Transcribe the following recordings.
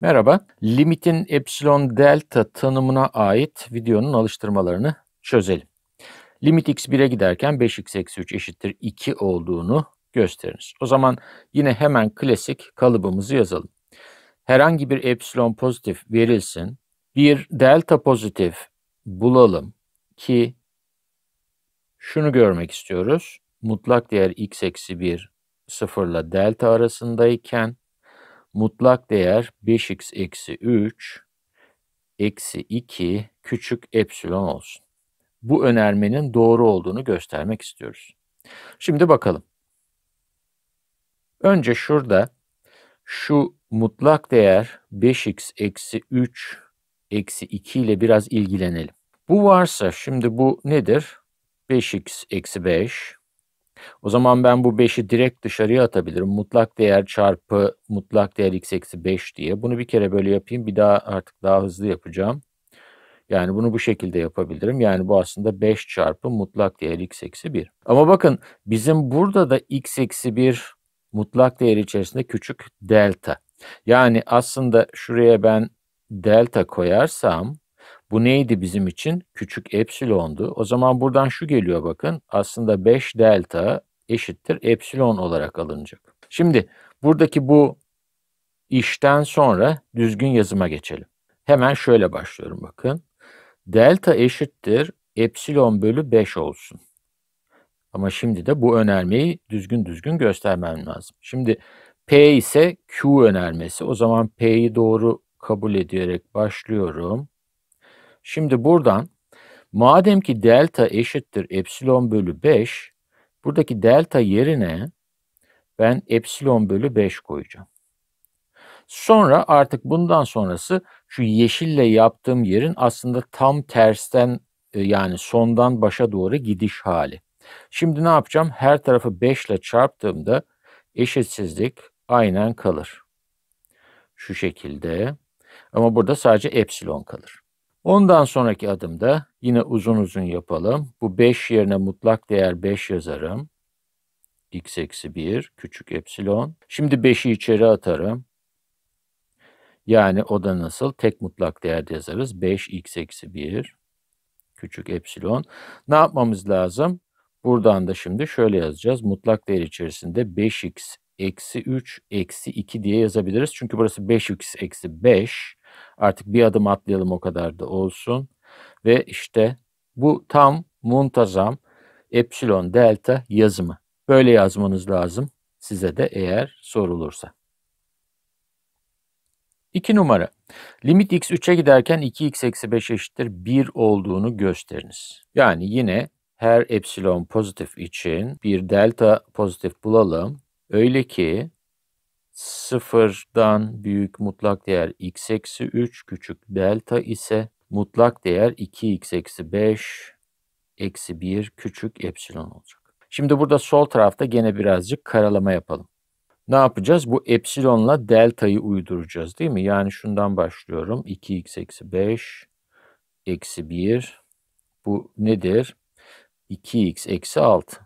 Merhaba. Limitin epsilon delta tanımına ait videonun alıştırmalarını çözelim. Limit x 1'e giderken 5x eksi 3 eşittir 2 olduğunu gösteriniz. O zaman yine hemen klasik kalıbımızı yazalım. Herhangi bir epsilon pozitif verilsin. Bir delta pozitif bulalım ki şunu görmek istiyoruz. Mutlak değer x eksi 1 sıfırla delta arasındayken mutlak değer 5x eksi 3 eksi 2 küçük epsilon olsun. Bu önermenin doğru olduğunu göstermek istiyoruz. Şimdi bakalım. Önce şurada şu mutlak değer 5x eksi 3 eksi 2 ile biraz ilgilenelim. Bu varsa şimdi bu nedir? 5x eksi 5 o zaman ben bu 5'i direkt dışarıya atabilirim. Mutlak değer çarpı mutlak değer x eksi 5 diye. Bunu bir kere böyle yapayım. Bir daha artık daha hızlı yapacağım. Yani bunu bu şekilde yapabilirim. Yani bu aslında 5 çarpı mutlak değer x eksi 1. Ama bakın bizim burada da x eksi 1 mutlak değer içerisinde küçük delta. Yani aslında şuraya ben delta koyarsam bu neydi bizim için? Küçük epsilondu. O zaman buradan şu geliyor bakın. Aslında 5 delta eşittir epsilon olarak alınacak. Şimdi buradaki bu işten sonra düzgün yazıma geçelim. Hemen şöyle başlıyorum bakın. Delta eşittir epsilon bölü 5 olsun. Ama şimdi de bu önermeyi düzgün düzgün göstermem lazım. Şimdi P ise Q önermesi. O zaman P'yi doğru kabul ederek başlıyorum. Şimdi buradan madem ki delta eşittir epsilon bölü 5 buradaki delta yerine ben epsilon bölü 5 koyacağım. Sonra artık bundan sonrası şu yeşille yaptığım yerin aslında tam tersten e, yani sondan başa doğru gidiş hali. Şimdi ne yapacağım? Her tarafı 5 ile çarptığımda eşitsizlik aynen kalır. Şu şekilde. Ama burada sadece epsilon kalır. Ondan sonraki adımda yine uzun uzun yapalım. Bu 5 yerine mutlak değer 5 yazarım. x eksi 1 küçük epsilon. Şimdi 5'i içeri atarım. Yani o da nasıl? Tek mutlak değer yazarız. 5 x eksi 1 küçük epsilon. Ne yapmamız lazım? Buradan da şimdi şöyle yazacağız. Mutlak değer içerisinde 5x eksi 3 eksi 2 diye yazabiliriz. Çünkü burası 5x eksi 5 Artık bir adım atlayalım o kadar da olsun. Ve işte bu tam muntazam epsilon delta yazımı. Böyle yazmanız lazım size de eğer sorulursa. 2 numara. Limit x 3'e giderken 2x eksi 5 eşittir 1 olduğunu gösteriniz. Yani yine her epsilon pozitif için bir delta pozitif bulalım. Öyle ki sıfırdan büyük mutlak değer x eksi 3 küçük delta ise mutlak değer 2x eksi 5 eksi 1 küçük epsilon olacak. Şimdi burada sol tarafta gene birazcık karalama yapalım. Ne yapacağız? Bu epsilonla deltayı uyduracağız değil mi? Yani şundan başlıyorum. 2x eksi 5 eksi 1 bu nedir? 2x eksi 6.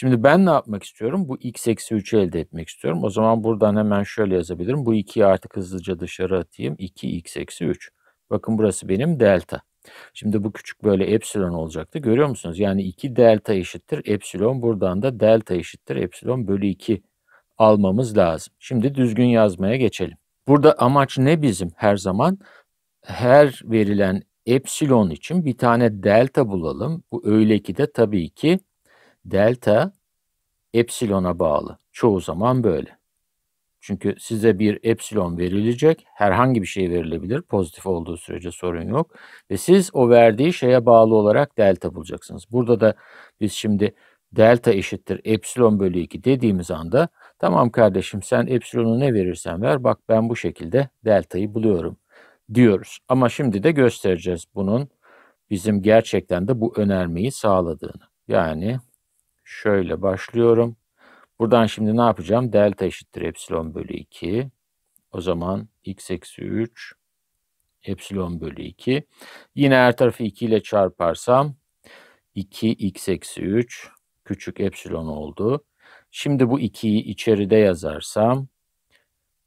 Şimdi ben ne yapmak istiyorum? Bu x eksi 3'ü elde etmek istiyorum. O zaman buradan hemen şöyle yazabilirim. Bu 2'yi artık hızlıca dışarı atayım. 2 x eksi 3. Bakın burası benim delta. Şimdi bu küçük böyle epsilon olacaktı. Görüyor musunuz? Yani 2 delta eşittir epsilon. Buradan da delta eşittir epsilon bölü 2 almamız lazım. Şimdi düzgün yazmaya geçelim. Burada amaç ne bizim her zaman? Her verilen epsilon için bir tane delta bulalım. Bu öyle ki de tabii ki delta epsilona bağlı. Çoğu zaman böyle. Çünkü size bir epsilon verilecek, herhangi bir şey verilebilir, pozitif olduğu sürece sorun yok. Ve siz o verdiği şeye bağlı olarak delta bulacaksınız. Burada da biz şimdi delta eşittir epsilon bölü 2 dediğimiz anda tamam kardeşim sen epsilonu ne verirsen ver bak ben bu şekilde deltayı buluyorum diyoruz. Ama şimdi de göstereceğiz bunun bizim gerçekten de bu önermeyi sağladığını. Yani Şöyle başlıyorum. Buradan şimdi ne yapacağım? Delta eşittir epsilon bölü 2. O zaman x eksi 3 epsilon bölü 2. Yine her tarafı 2 ile çarparsam 2 x eksi 3 küçük epsilon oldu. Şimdi bu 2'yi içeride yazarsam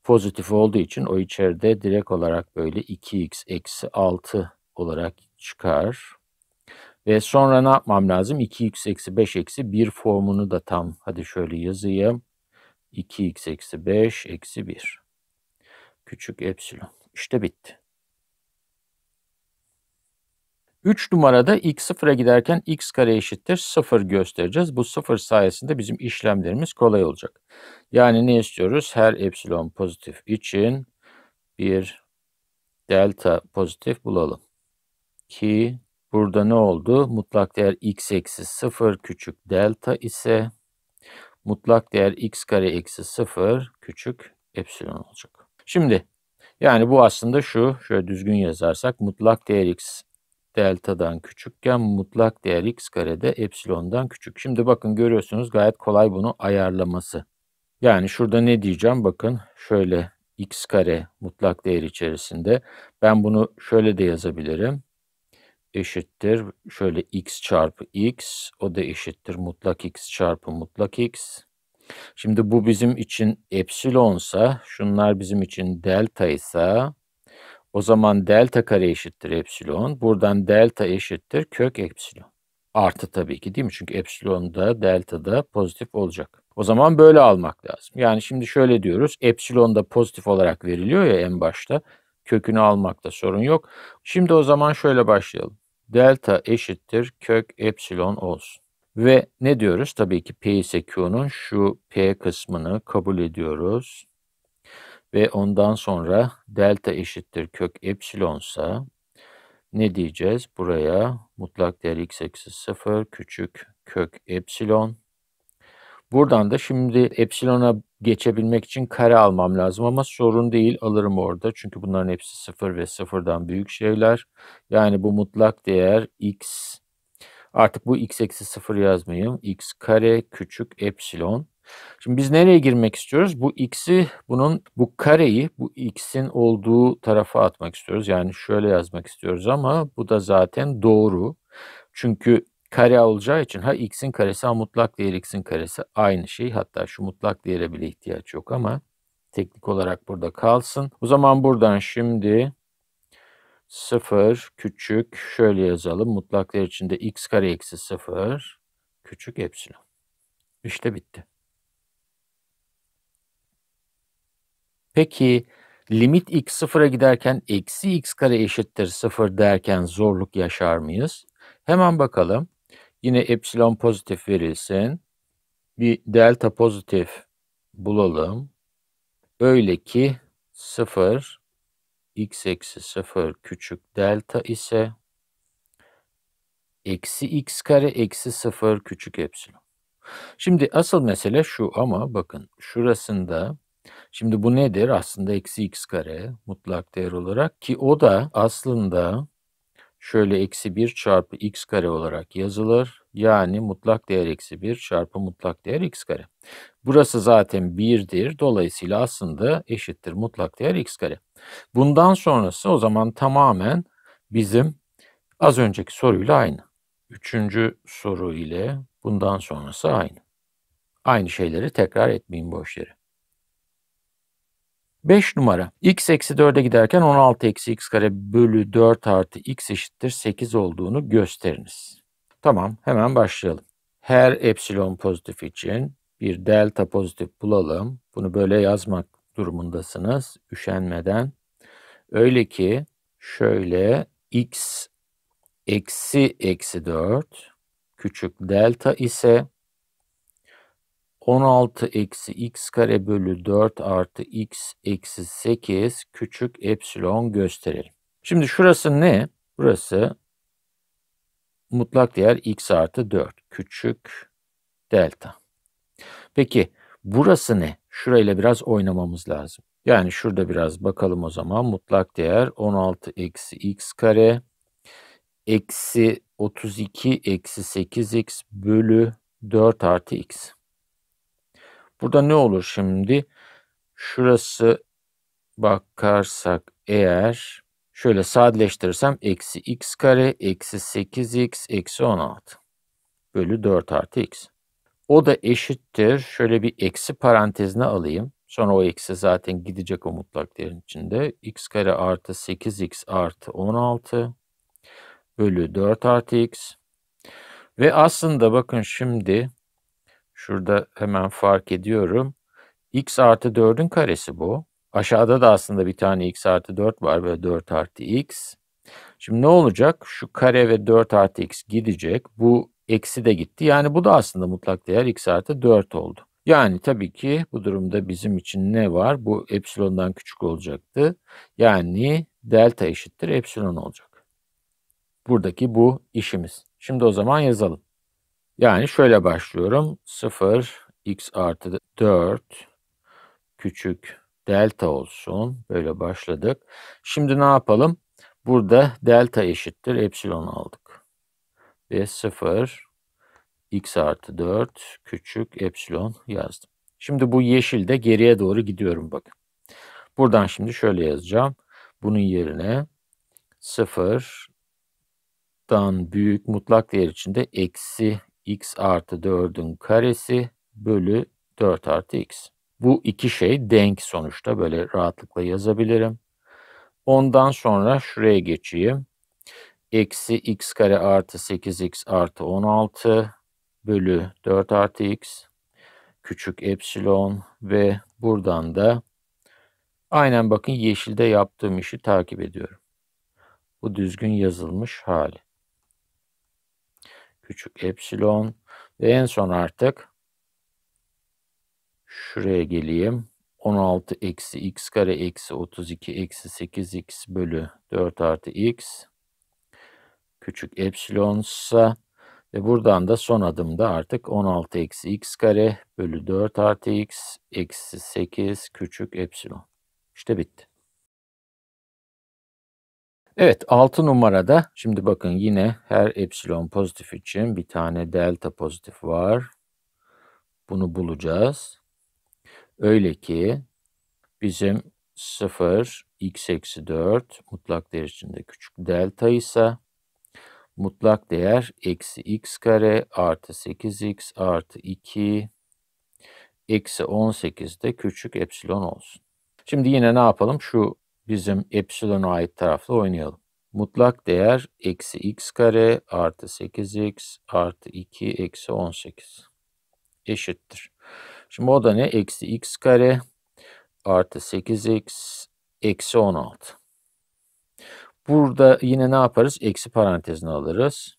pozitif olduğu için o içeride direkt olarak böyle 2x eksi 6 olarak çıkar. Ve sonra ne yapmam lazım? 2x eksi 5 eksi 1 formunu da tam hadi şöyle yazayım. 2x eksi 5 eksi 1. Küçük epsilon. İşte bitti. 3 numarada x sıfıra giderken x kare eşittir 0 göstereceğiz. Bu 0 sayesinde bizim işlemlerimiz kolay olacak. Yani ne istiyoruz? Her epsilon pozitif için bir delta pozitif bulalım. Ki Burada ne oldu? Mutlak değer x eksi 0 küçük delta ise mutlak değer x kare eksi 0 küçük epsilon olacak. Şimdi yani bu aslında şu şöyle düzgün yazarsak mutlak değer x delta'dan küçükken mutlak değer x kare karede epsilondan küçük. Şimdi bakın görüyorsunuz gayet kolay bunu ayarlaması. Yani şurada ne diyeceğim bakın şöyle x kare mutlak değer içerisinde ben bunu şöyle de yazabilirim eşittir. Şöyle x çarpı x o da eşittir. Mutlak x çarpı mutlak x. Şimdi bu bizim için epsilonsa, şunlar bizim için delta ise o zaman delta kare eşittir epsilon. Buradan delta eşittir kök epsilon. Artı tabii ki değil mi? Çünkü epsilon da delta da pozitif olacak. O zaman böyle almak lazım. Yani şimdi şöyle diyoruz. Epsilon da pozitif olarak veriliyor ya en başta. Kökünü almakta sorun yok. Şimdi o zaman şöyle başlayalım delta eşittir kök epsilon olsun. Ve ne diyoruz? Tabii ki P ise Q'nun şu P kısmını kabul ediyoruz. Ve ondan sonra delta eşittir kök epsilonsa ne diyeceğiz? Buraya mutlak değer x eksi 0 küçük kök epsilon Buradan da şimdi epsilona geçebilmek için kare almam lazım ama sorun değil alırım orada. Çünkü bunların hepsi sıfır ve sıfırdan büyük şeyler. Yani bu mutlak değer x artık bu x eksi sıfır yazmayayım. x kare küçük epsilon. Şimdi biz nereye girmek istiyoruz? Bu x'i bunun bu kareyi bu x'in olduğu tarafa atmak istiyoruz. Yani şöyle yazmak istiyoruz ama bu da zaten doğru. Çünkü kare olacağı için ha x'in karesi ha mutlak değer x'in karesi aynı şey. Hatta şu mutlak değere bile ihtiyaç yok ama teknik olarak burada kalsın. O zaman buradan şimdi 0 küçük şöyle yazalım. Mutlak değer içinde x kare eksi 0 küçük epsilon. İşte bitti. Peki limit x sıfıra giderken eksi x kare eşittir sıfır derken zorluk yaşar mıyız? Hemen bakalım. Yine epsilon pozitif verilsin. Bir delta pozitif bulalım. Öyle ki 0 x eksi 0 küçük delta ise eksi x kare eksi 0 küçük epsilon. Şimdi asıl mesele şu ama bakın şurasında şimdi bu nedir? Aslında eksi x kare mutlak değer olarak ki o da aslında şöyle eksi 1 çarpı x kare olarak yazılır. Yani mutlak değer eksi 1 çarpı mutlak değer x kare. Burası zaten 1'dir. Dolayısıyla aslında eşittir mutlak değer x kare. Bundan sonrası o zaman tamamen bizim az önceki soruyla aynı. Üçüncü soru ile bundan sonrası aynı. Aynı şeyleri tekrar etmeyin boş yere. 5 numara x eksi 4'e giderken 16 eksi x kare bölü 4 artı x eşittir 8 olduğunu gösteriniz. Tamam hemen başlayalım. Her epsilon pozitif için bir delta pozitif bulalım. Bunu böyle yazmak durumundasınız üşenmeden. Öyle ki şöyle x eksi eksi 4 küçük delta ise 16 eksi x kare bölü 4 artı x eksi 8 küçük epsilon gösterelim. Şimdi şurası ne? Burası mutlak değer x artı 4 küçük delta. Peki burası ne? Şurayla biraz oynamamız lazım. Yani şurada biraz bakalım o zaman. Mutlak değer 16 eksi x kare eksi 32 eksi 8x bölü 4 artı x. Burada ne olur şimdi? Şurası bakarsak eğer şöyle sadeleştirirsem eksi x kare eksi 8x eksi 16 bölü 4 artı x. O da eşittir. Şöyle bir eksi parantezine alayım. Sonra o eksi zaten gidecek o mutlak değerin içinde. x kare artı 8x artı 16 bölü 4 artı x. Ve aslında bakın şimdi Şurada hemen fark ediyorum. x artı 4'ün karesi bu. Aşağıda da aslında bir tane x artı 4 var ve 4 artı x. Şimdi ne olacak? Şu kare ve 4 artı x gidecek. Bu eksi de gitti. Yani bu da aslında mutlak değer x artı 4 oldu. Yani tabii ki bu durumda bizim için ne var? Bu epsilondan küçük olacaktı. Yani delta eşittir epsilon olacak. Buradaki bu işimiz. Şimdi o zaman yazalım. Yani şöyle başlıyorum. 0 x artı 4 küçük delta olsun. Böyle başladık. Şimdi ne yapalım? Burada delta eşittir epsilon aldık. Ve 0 x artı 4 küçük epsilon yazdım. Şimdi bu yeşilde geriye doğru gidiyorum bakın. Buradan şimdi şöyle yazacağım. Bunun yerine 0'dan büyük mutlak değer içinde eksi x artı 4'ün karesi bölü 4 artı x. Bu iki şey denk sonuçta böyle rahatlıkla yazabilirim. Ondan sonra şuraya geçeyim. Eksi x kare artı 8x artı 16 bölü 4 artı x küçük epsilon ve buradan da aynen bakın yeşilde yaptığım işi takip ediyorum. Bu düzgün yazılmış hali küçük epsilon ve en son artık şuraya geleyim. 16 eksi x kare eksi 32 eksi 8 x bölü 4 artı x küçük epsilonsa ve buradan da son adımda artık 16 eksi x kare bölü 4 artı x eksi 8 küçük epsilon. İşte bitti. Evet 6 numarada şimdi bakın yine her epsilon pozitif için bir tane delta pozitif var. Bunu bulacağız. Öyle ki bizim 0 x eksi 4 mutlak değer içinde küçük delta ise mutlak değer eksi x kare artı 8x artı 2 eksi 18 de küçük epsilon olsun. Şimdi yine ne yapalım? Şu bizim epsilona ait tarafla oynayalım. Mutlak değer eksi x kare artı 8x artı 2 eksi 18 eşittir. Şimdi o da ne? Eksi x kare artı 8x eksi 16. Burada yine ne yaparız? Eksi parantezini alırız.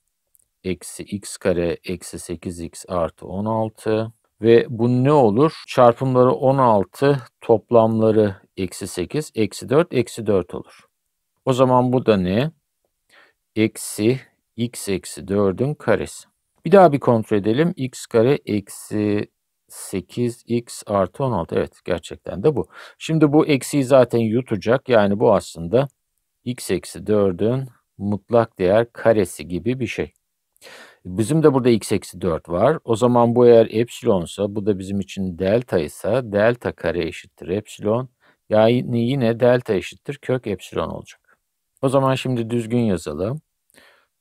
Eksi x kare eksi 8x artı 16 ve bu ne olur? Çarpımları 16 toplamları eksi 8, eksi 4, eksi 4 olur. O zaman bu da ne? Eksi x eksi 4'ün karesi. Bir daha bir kontrol edelim. x kare eksi 8x artı 16. Evet gerçekten de bu. Şimdi bu eksiyi zaten yutacak. Yani bu aslında x eksi 4'ün mutlak değer karesi gibi bir şey. Bizim de burada x eksi 4 var. O zaman bu eğer epsilonsa bu da bizim için delta ise delta kare eşittir epsilon. Yani yine delta eşittir kök epsilon olacak. O zaman şimdi düzgün yazalım.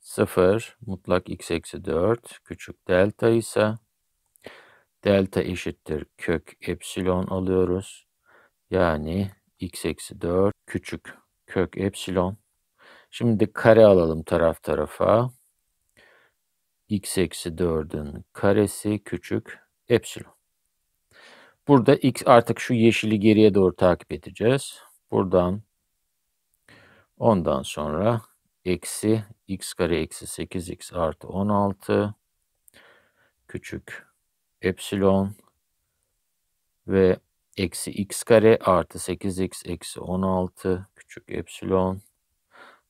0 mutlak x eksi 4 küçük delta ise delta eşittir kök epsilon alıyoruz. Yani x eksi 4 küçük kök epsilon. Şimdi kare alalım taraf tarafa. x eksi 4'ün karesi küçük epsilon. Burada x artık şu yeşili geriye doğru takip edeceğiz. Buradan ondan sonra eksi x kare eksi 8x artı 16 küçük epsilon ve eksi x kare artı 8x eksi 16 küçük epsilon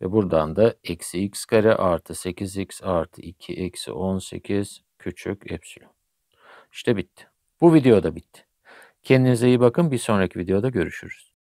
ve buradan da eksi x kare artı 8x artı 2 eksi 18 küçük epsilon. İşte bitti. Bu video da bitti. Kendinize iyi bakın. Bir sonraki videoda görüşürüz.